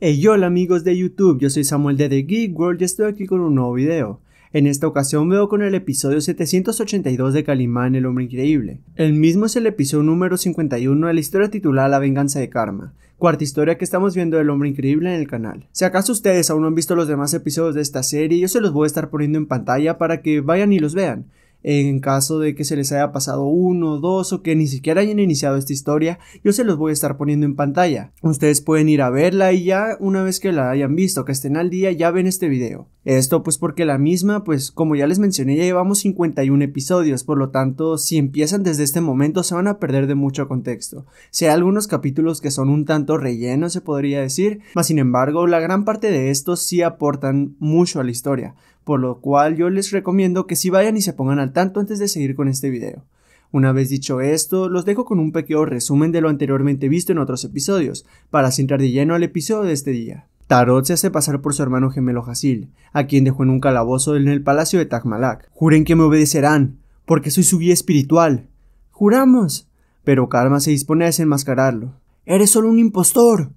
Hey, hola amigos de YouTube, yo soy Samuel de The Geek World y estoy aquí con un nuevo video. En esta ocasión veo con el episodio 782 de Calimán el Hombre Increíble. El mismo es el episodio número 51 de la historia titulada La Venganza de Karma, cuarta historia que estamos viendo del Hombre Increíble en el canal. Si acaso ustedes aún no han visto los demás episodios de esta serie, yo se los voy a estar poniendo en pantalla para que vayan y los vean en caso de que se les haya pasado uno, dos o que ni siquiera hayan iniciado esta historia, yo se los voy a estar poniendo en pantalla. Ustedes pueden ir a verla y ya una vez que la hayan visto, que estén al día, ya ven este video. Esto pues porque la misma, pues como ya les mencioné, ya llevamos 51 episodios, por lo tanto, si empiezan desde este momento se van a perder de mucho contexto. Si hay algunos capítulos que son un tanto rellenos, se podría decir, mas sin embargo, la gran parte de estos sí aportan mucho a la historia por lo cual yo les recomiendo que si vayan y se pongan al tanto antes de seguir con este video. Una vez dicho esto, los dejo con un pequeño resumen de lo anteriormente visto en otros episodios, para centrar de lleno al episodio de este día. Tarot se hace pasar por su hermano gemelo Hasil, a quien dejó en un calabozo en el palacio de Tagmalak. Juren que me obedecerán, porque soy su guía espiritual. ¡Juramos! Pero Karma se dispone a desenmascararlo. ¡Eres solo un impostor!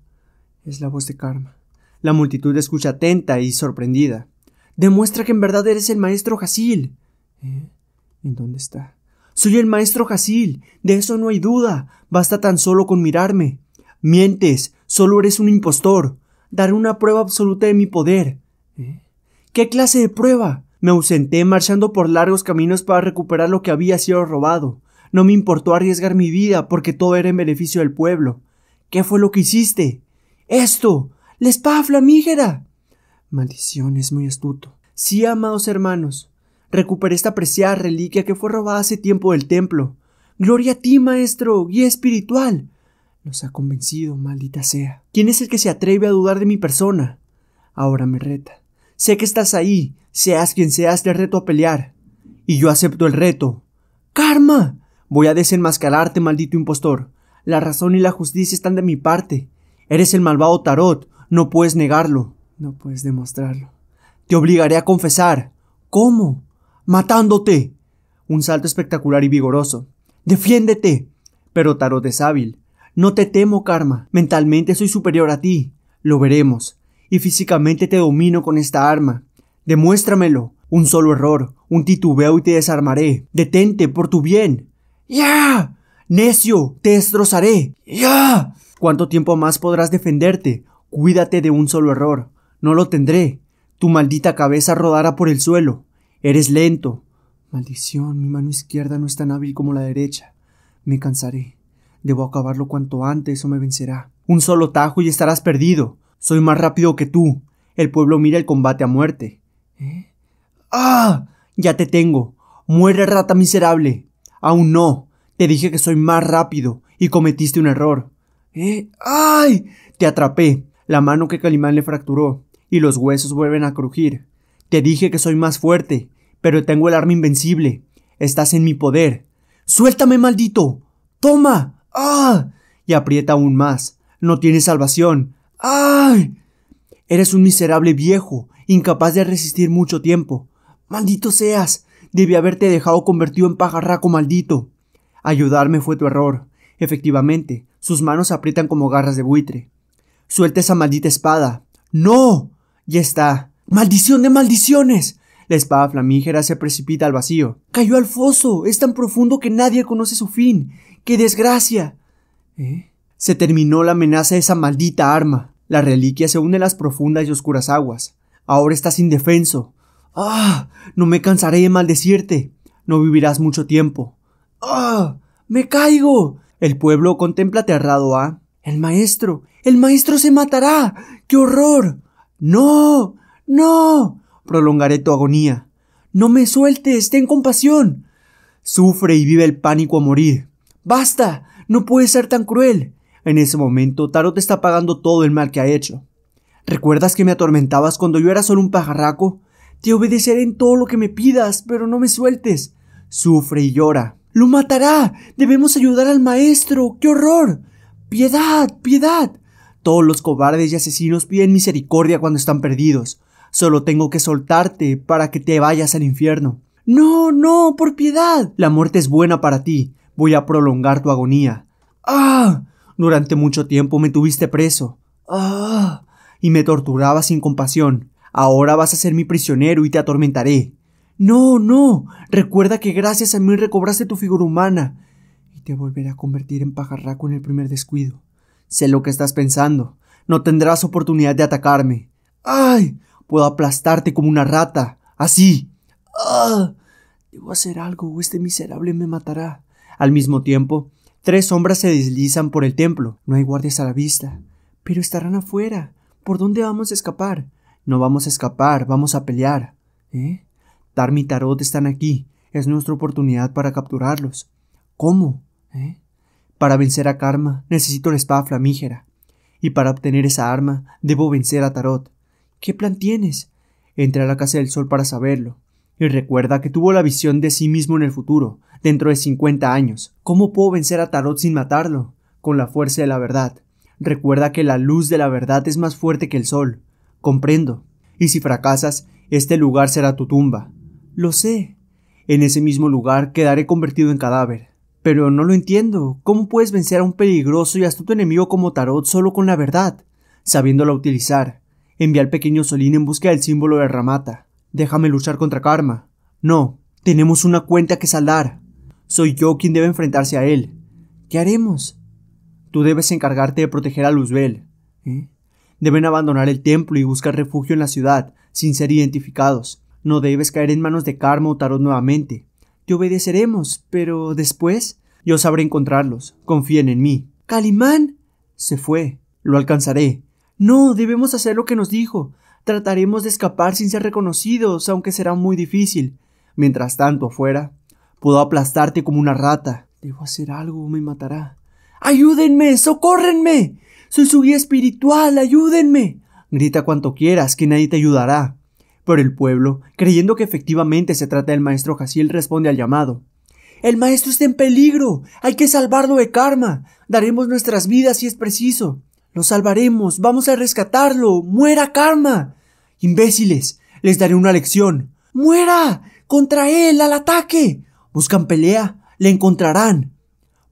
Es la voz de Karma. La multitud escucha atenta y sorprendida. Demuestra que en verdad eres el maestro Jacil ¿Eh? ¿En dónde está? Soy el maestro Jacil de eso no hay duda. Basta tan solo con mirarme. Mientes, solo eres un impostor. Daré una prueba absoluta de mi poder. ¿Eh? ¿Qué clase de prueba? Me ausenté marchando por largos caminos para recuperar lo que había sido robado. No me importó arriesgar mi vida porque todo era en beneficio del pueblo. ¿Qué fue lo que hiciste? Esto. La espada flamígera. Maldición, es muy astuto. Sí, amados hermanos, recuperé esta preciada reliquia que fue robada hace tiempo del templo. Gloria a ti, maestro, guía espiritual. Nos ha convencido, maldita sea. ¿Quién es el que se atreve a dudar de mi persona? Ahora me reta. Sé que estás ahí, seas quien seas, te reto a pelear. Y yo acepto el reto. ¡Karma! Voy a desenmascararte, maldito impostor. La razón y la justicia están de mi parte. Eres el malvado Tarot, no puedes negarlo. No puedes demostrarlo. Te obligaré a confesar. ¿Cómo? Matándote. Un salto espectacular y vigoroso. Defiéndete. Pero Tarot es hábil. No te temo, Karma. Mentalmente soy superior a ti. Lo veremos. Y físicamente te domino con esta arma. Demuéstramelo. Un solo error, un titubeo y te desarmaré. Detente por tu bien. ¡Ya! ¡Necio! ¡Te destrozaré! ¡Ya! ¿Cuánto tiempo más podrás defenderte? Cuídate de un solo error. No lo tendré. Tu maldita cabeza rodará por el suelo. Eres lento. Maldición, mi mano izquierda no es tan hábil como la derecha. Me cansaré. Debo acabarlo cuanto antes o me vencerá. Un solo tajo y estarás perdido. Soy más rápido que tú. El pueblo mira el combate a muerte. ¿Eh? ¡Ah! Ya te tengo. Muere, rata miserable. Aún no. Te dije que soy más rápido y cometiste un error. ¿Eh? ¡Ay! Te atrapé. La mano que Calimán le fracturó y los huesos vuelven a crujir. Te dije que soy más fuerte, pero tengo el arma invencible. Estás en mi poder. Suéltame, maldito. Toma. Ah. Y aprieta aún más. No tienes salvación. ¡Ay! Eres un miserable viejo, incapaz de resistir mucho tiempo. Maldito seas. Debí haberte dejado convertido en pajarraco maldito. Ayudarme fue tu error. Efectivamente, sus manos aprietan como garras de buitre. Suelta esa maldita espada. ¡No! Ya está. ¡Maldición de maldiciones! La espada flamígera se precipita al vacío. Cayó al foso. Es tan profundo que nadie conoce su fin. ¡Qué desgracia! ¿Eh? Se terminó la amenaza de esa maldita arma. La reliquia se une a las profundas y oscuras aguas. Ahora estás indefenso. ¡Ah! No me cansaré de maldecirte. No vivirás mucho tiempo. ¡Ah! ¡Me caigo! El pueblo contempla aterrado a. El maestro. El maestro se matará. ¡Qué horror! No, no, prolongaré tu agonía. No me sueltes, ten compasión. Sufre y vive el pánico a morir. Basta, no puedes ser tan cruel. En ese momento, Taro te está pagando todo el mal que ha hecho. ¿Recuerdas que me atormentabas cuando yo era solo un pajarraco? Te obedeceré en todo lo que me pidas, pero no me sueltes. Sufre y llora. ¡Lo matará! ¡Debemos ayudar al maestro! ¡Qué horror! ¡Piedad! ¡Piedad! Todos los cobardes y asesinos piden misericordia cuando están perdidos. Solo tengo que soltarte para que te vayas al infierno. No, no, por piedad. La muerte es buena para ti. Voy a prolongar tu agonía. Ah. Durante mucho tiempo me tuviste preso. Ah. Y me torturabas sin compasión. Ahora vas a ser mi prisionero y te atormentaré. No, no. Recuerda que gracias a mí recobraste tu figura humana. Y te volveré a convertir en pajarraco en el primer descuido. Sé lo que estás pensando. No tendrás oportunidad de atacarme. ¡Ay! Puedo aplastarte como una rata. Así. ¡Ah! Debo hacer algo o este miserable me matará. Al mismo tiempo, tres sombras se deslizan por el templo. No hay guardias a la vista. Pero estarán afuera. ¿Por dónde vamos a escapar? No vamos a escapar, vamos a pelear. ¿Eh? Tarmi y Tarot están aquí. Es nuestra oportunidad para capturarlos. ¿Cómo? ¿Eh? Para vencer a Karma necesito la espada flamígera. Y para obtener esa arma debo vencer a Tarot. ¿Qué plan tienes? Entré a la casa del sol para saberlo. Y recuerda que tuvo la visión de sí mismo en el futuro, dentro de 50 años. ¿Cómo puedo vencer a Tarot sin matarlo? Con la fuerza de la verdad. Recuerda que la luz de la verdad es más fuerte que el sol. Comprendo. Y si fracasas, este lugar será tu tumba. Lo sé. En ese mismo lugar quedaré convertido en cadáver. Pero no lo entiendo. ¿Cómo puedes vencer a un peligroso y astuto enemigo como Tarot solo con la verdad? Sabiéndola utilizar. Envía al pequeño Solín en busca del símbolo de Ramata. Déjame luchar contra Karma. No, tenemos una cuenta que saldar. Soy yo quien debe enfrentarse a él. ¿Qué haremos? Tú debes encargarte de proteger a Luzbel. ¿eh? Deben abandonar el templo y buscar refugio en la ciudad, sin ser identificados. No debes caer en manos de Karma o Tarot nuevamente obedeceremos, pero después yo sabré encontrarlos. Confíen en mí. Calimán. Se fue. Lo alcanzaré. No, debemos hacer lo que nos dijo. Trataremos de escapar sin ser reconocidos, aunque será muy difícil. Mientras tanto, afuera, puedo aplastarte como una rata. Debo hacer algo o me matará. ¡Ayúdenme! ¡Socórrenme! Soy su guía espiritual, ayúdenme. Grita cuanto quieras, que nadie te ayudará. Pero el pueblo, creyendo que efectivamente se trata del maestro Hasil, responde al llamado. El maestro está en peligro. Hay que salvarlo de karma. Daremos nuestras vidas si es preciso. Lo salvaremos. Vamos a rescatarlo. Muera karma. Imbéciles. Les daré una lección. Muera. Contra él. Al ataque. Buscan pelea. Le encontrarán.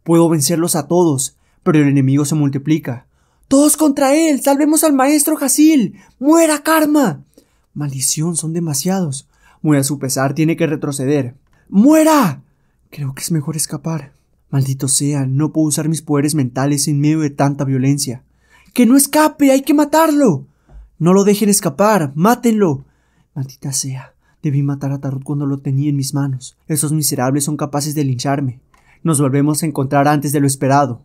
Puedo vencerlos a todos. Pero el enemigo se multiplica. Todos contra él. Salvemos al maestro Hasil! Muera karma. Maldición, son demasiados. Muy a su pesar, tiene que retroceder. ¡Muera! Creo que es mejor escapar. Maldito sea, no puedo usar mis poderes mentales en medio de tanta violencia. ¡Que no escape! ¡Hay que matarlo! No lo dejen escapar, mátenlo. Maldita sea, debí matar a Tarot cuando lo tenía en mis manos. Esos miserables son capaces de lincharme. Nos volvemos a encontrar antes de lo esperado.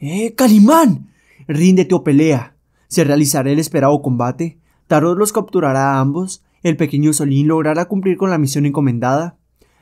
¡Eh, Calimán! Ríndete o pelea. ¿Se realizará el esperado combate? Tarot los capturará a ambos, el pequeño Solín logrará cumplir con la misión encomendada.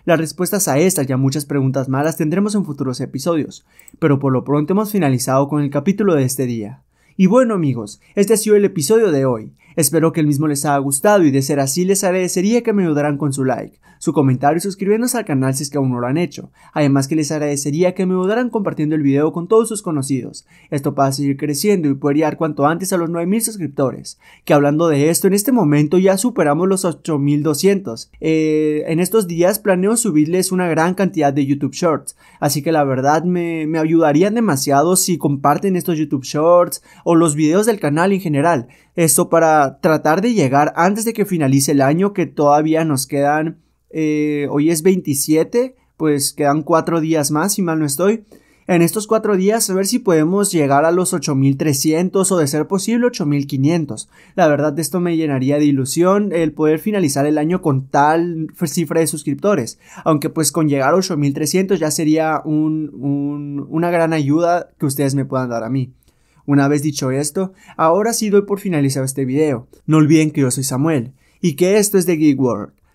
Las respuestas a estas y a muchas preguntas malas tendremos en futuros episodios, pero por lo pronto hemos finalizado con el capítulo de este día. Y bueno amigos, este ha sido el episodio de hoy. Espero que el mismo les haya gustado y de ser así les agradecería que me ayudaran con su like, su comentario y suscribiéndose al canal si es que aún no lo han hecho. Además que les agradecería que me ayudaran compartiendo el video con todos sus conocidos, esto para seguir creciendo y poder llegar cuanto antes a los 9000 suscriptores, que hablando de esto en este momento ya superamos los 8200. Eh, en estos días planeo subirles una gran cantidad de YouTube Shorts, así que la verdad me, me ayudarían demasiado si comparten estos YouTube Shorts o los videos del canal en general, esto para tratar de llegar antes de que finalice el año que todavía nos quedan eh, hoy es 27, pues quedan cuatro días más, si mal no estoy. En estos cuatro días, a ver si podemos llegar a los 8300 o de ser posible 8500. La verdad, esto me llenaría de ilusión el poder finalizar el año con tal cifra de suscriptores. Aunque, pues, con llegar a 8300 ya sería una gran ayuda que ustedes me puedan dar a mí. Una vez dicho esto, ahora sí doy por finalizado este video. No olviden que yo soy Samuel y que esto es de Geek World.